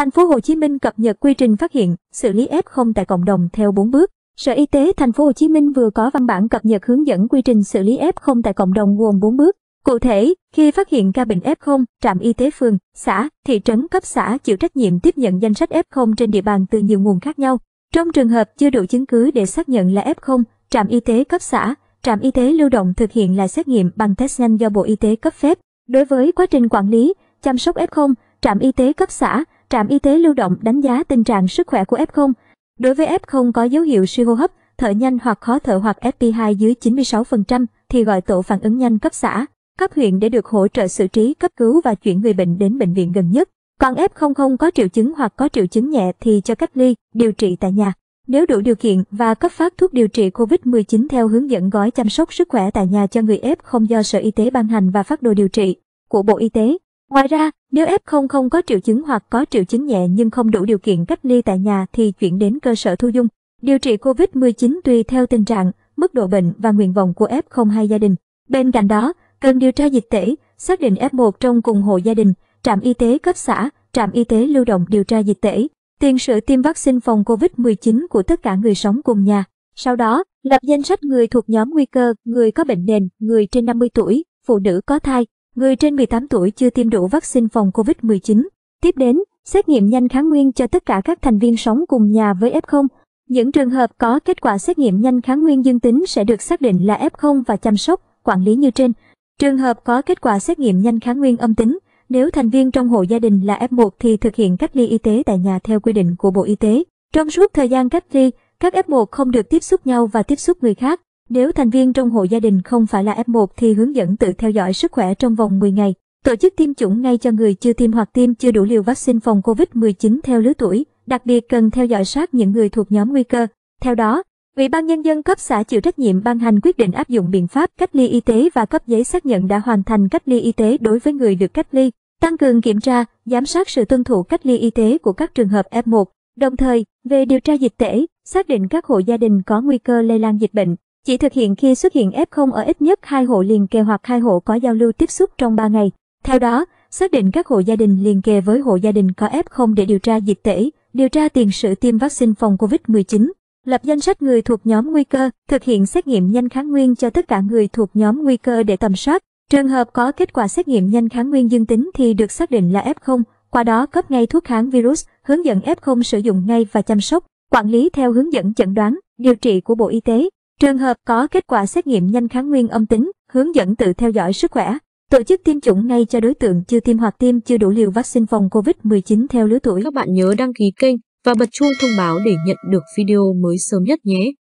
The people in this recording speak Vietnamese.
Thành phố Hồ Chí Minh cập nhật quy trình phát hiện, xử lý F0 tại cộng đồng theo 4 bước. Sở Y tế Thành phố Hồ Chí Minh vừa có văn bản cập nhật hướng dẫn quy trình xử lý F0 tại cộng đồng gồm 4 bước. Cụ thể, khi phát hiện ca bệnh F0, trạm y tế phường, xã, thị trấn cấp xã chịu trách nhiệm tiếp nhận danh sách F0 trên địa bàn từ nhiều nguồn khác nhau. Trong trường hợp chưa đủ chứng cứ để xác nhận là F0, trạm y tế cấp xã, trạm y tế lưu động thực hiện là xét nghiệm bằng test nhanh do Bộ Y tế cấp phép. Đối với quá trình quản lý, chăm sóc F0, trạm y tế cấp xã, trạm y tế lưu động đánh giá tình trạng sức khỏe của F0. Đối với F0 có dấu hiệu suy hô hấp, thở nhanh hoặc khó thở hoặc sp 2 dưới 96% thì gọi tổ phản ứng nhanh cấp xã, cấp huyện để được hỗ trợ xử trí cấp cứu và chuyển người bệnh đến bệnh viện gần nhất. Còn F0 không có triệu chứng hoặc có triệu chứng nhẹ thì cho cách ly, điều trị tại nhà. Nếu đủ điều kiện và cấp phát thuốc điều trị COVID-19 theo hướng dẫn gói chăm sóc sức khỏe tại nhà cho người F0 do Sở Y tế ban hành và phát đồ điều trị của Bộ Y tế. Ngoài ra, nếu F0 không có triệu chứng hoặc có triệu chứng nhẹ nhưng không đủ điều kiện cách ly tại nhà thì chuyển đến cơ sở thu dung. Điều trị COVID-19 tùy theo tình trạng, mức độ bệnh và nguyện vọng của F0 hay gia đình. Bên cạnh đó, cần điều tra dịch tễ, xác định F1 trong cùng hộ gia đình, trạm y tế cấp xã, trạm y tế lưu động điều tra dịch tễ, tiền sử tiêm vaccine phòng COVID-19 của tất cả người sống cùng nhà. Sau đó, lập danh sách người thuộc nhóm nguy cơ, người có bệnh nền, người trên 50 tuổi, phụ nữ có thai, người trên 18 tuổi chưa tiêm đủ vaccine phòng COVID-19. Tiếp đến, xét nghiệm nhanh kháng nguyên cho tất cả các thành viên sống cùng nhà với F0. Những trường hợp có kết quả xét nghiệm nhanh kháng nguyên dương tính sẽ được xác định là F0 và chăm sóc, quản lý như trên. Trường hợp có kết quả xét nghiệm nhanh kháng nguyên âm tính, nếu thành viên trong hộ gia đình là F1 thì thực hiện cách ly y tế tại nhà theo quy định của Bộ Y tế. Trong suốt thời gian cách ly, các F1 không được tiếp xúc nhau và tiếp xúc người khác. Nếu thành viên trong hộ gia đình không phải là F1 thì hướng dẫn tự theo dõi sức khỏe trong vòng 10 ngày. Tổ chức tiêm chủng ngay cho người chưa tiêm hoặc tiêm chưa đủ liều vaccine phòng COVID-19 theo lứa tuổi, đặc biệt cần theo dõi sát những người thuộc nhóm nguy cơ. Theo đó, Ủy ban Nhân dân cấp xã chịu trách nhiệm ban hành quyết định áp dụng biện pháp cách ly y tế và cấp giấy xác nhận đã hoàn thành cách ly y tế đối với người được cách ly, tăng cường kiểm tra, giám sát sự tuân thủ cách ly y tế của các trường hợp F1. Đồng thời, về điều tra dịch tễ, xác định các hộ gia đình có nguy cơ lây lan dịch bệnh, chỉ thực hiện khi xuất hiện F0 ở ít nhất hai hộ liền kề hoặc hai hộ có giao lưu tiếp xúc trong 3 ngày. Theo đó, xác định các hộ gia đình liền kề với hộ gia đình có F0 để điều tra dịch tễ, điều tra tiền sử tiêm vaccine phòng COVID-19, lập danh sách người thuộc nhóm nguy cơ, thực hiện xét nghiệm nhanh kháng nguyên cho tất cả người thuộc nhóm nguy cơ để tầm soát. Trường hợp có kết quả xét nghiệm nhanh kháng nguyên dương tính thì được xác định là F0, qua đó cấp ngay thuốc kháng virus, hướng dẫn F0 sử dụng ngay và chăm sóc, quản lý theo hướng dẫn chẩn đoán, điều trị của Bộ Y tế. Trường hợp có kết quả xét nghiệm nhanh kháng nguyên âm tính, hướng dẫn tự theo dõi sức khỏe, tổ chức tiêm chủng ngay cho đối tượng chưa tiêm hoặc tiêm chưa đủ liều vaccine phòng COVID-19 theo lứa tuổi. Các bạn nhớ đăng ký kênh và bật chuông thông báo để nhận được video mới sớm nhất nhé.